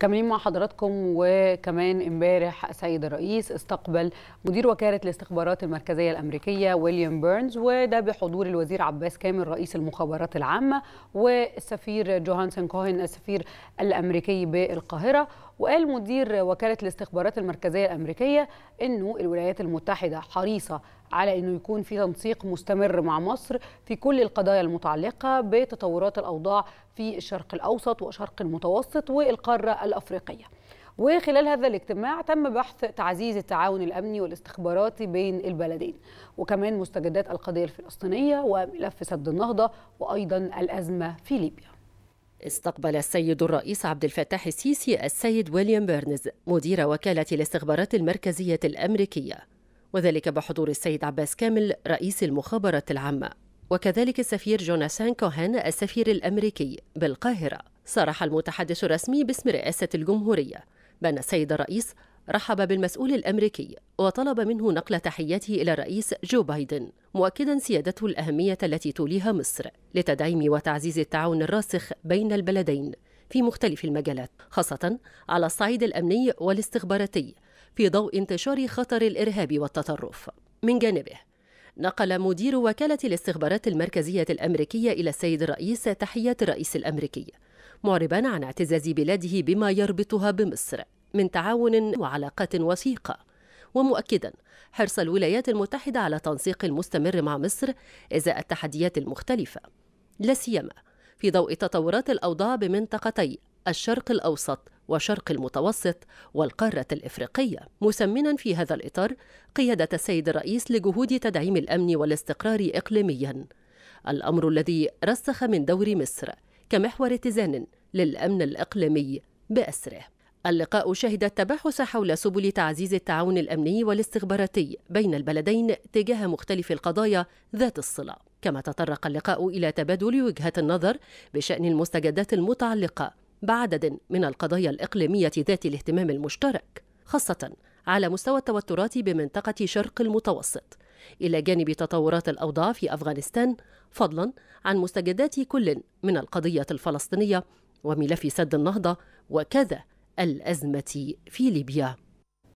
كاملين مع حضراتكم وكمان امبارح السيد الرئيس استقبل مدير وكاله الاستخبارات المركزيه الامريكيه ويليام بيرنز وده بحضور الوزير عباس كامل رئيس المخابرات العامه والسفير جوهانسون كوهن السفير الامريكي بالقاهره وقال مدير وكاله الاستخبارات المركزيه الامريكيه انه الولايات المتحده حريصه على انه يكون في تنسيق مستمر مع مصر في كل القضايا المتعلقه بتطورات الاوضاع في الشرق الاوسط وشرق المتوسط والقاره الافريقيه. وخلال هذا الاجتماع تم بحث تعزيز التعاون الامني والاستخباراتي بين البلدين وكمان مستجدات القضيه الفلسطينيه وملف سد النهضه وايضا الازمه في ليبيا. استقبل السيد الرئيس عبد الفتاح السيسي السيد ويليام بيرنز مدير وكالة الاستخبارات المركزية الأمريكية وذلك بحضور السيد عباس كامل رئيس المخابرة العامة وكذلك السفير جوناثان كوهان السفير الأمريكي بالقاهرة صرح المتحدث الرسمي باسم رئاسة الجمهورية بأن السيد الرئيس رحب بالمسؤول الامريكي وطلب منه نقل تحياته الى الرئيس جو بايدن مؤكدا سيادته الاهميه التي توليها مصر لتدعيم وتعزيز التعاون الراسخ بين البلدين في مختلف المجالات خاصه على الصعيد الامني والاستخباراتي في ضوء انتشار خطر الإرهاب والتطرف من جانبه نقل مدير وكالة الاستخبارات المركزية الأمريكية إلى السيد الرئيس تحيات الرئيس الأمريكي معربا عن اعتزاز بلاده بما يربطها بمصر من تعاون وعلاقات وثيقة ومؤكدا حرص الولايات المتحدة على تنسيق المستمر مع مصر إزاء التحديات المختلفة لا سيما في ضوء تطورات الأوضاع بمنطقتي الشرق الأوسط وشرق المتوسط والقارة الإفريقية مسمنا في هذا الإطار قيادة السيد الرئيس لجهود تدعيم الأمن والاستقرار إقليميا الأمر الذي رسخ من دور مصر كمحور اتزان للأمن الإقليمي بأسره اللقاء شهد التباحث حول سبل تعزيز التعاون الأمني والاستخباراتي بين البلدين تجاه مختلف القضايا ذات الصلة كما تطرق اللقاء إلى تبادل وجهات النظر بشأن المستجدات المتعلقة بعدد من القضايا الإقليمية ذات الاهتمام المشترك خاصة على مستوى التوترات بمنطقة شرق المتوسط إلى جانب تطورات الأوضاع في أفغانستان فضلا عن مستجدات كل من القضية الفلسطينية وملف سد النهضة وكذا الأزمة في ليبيا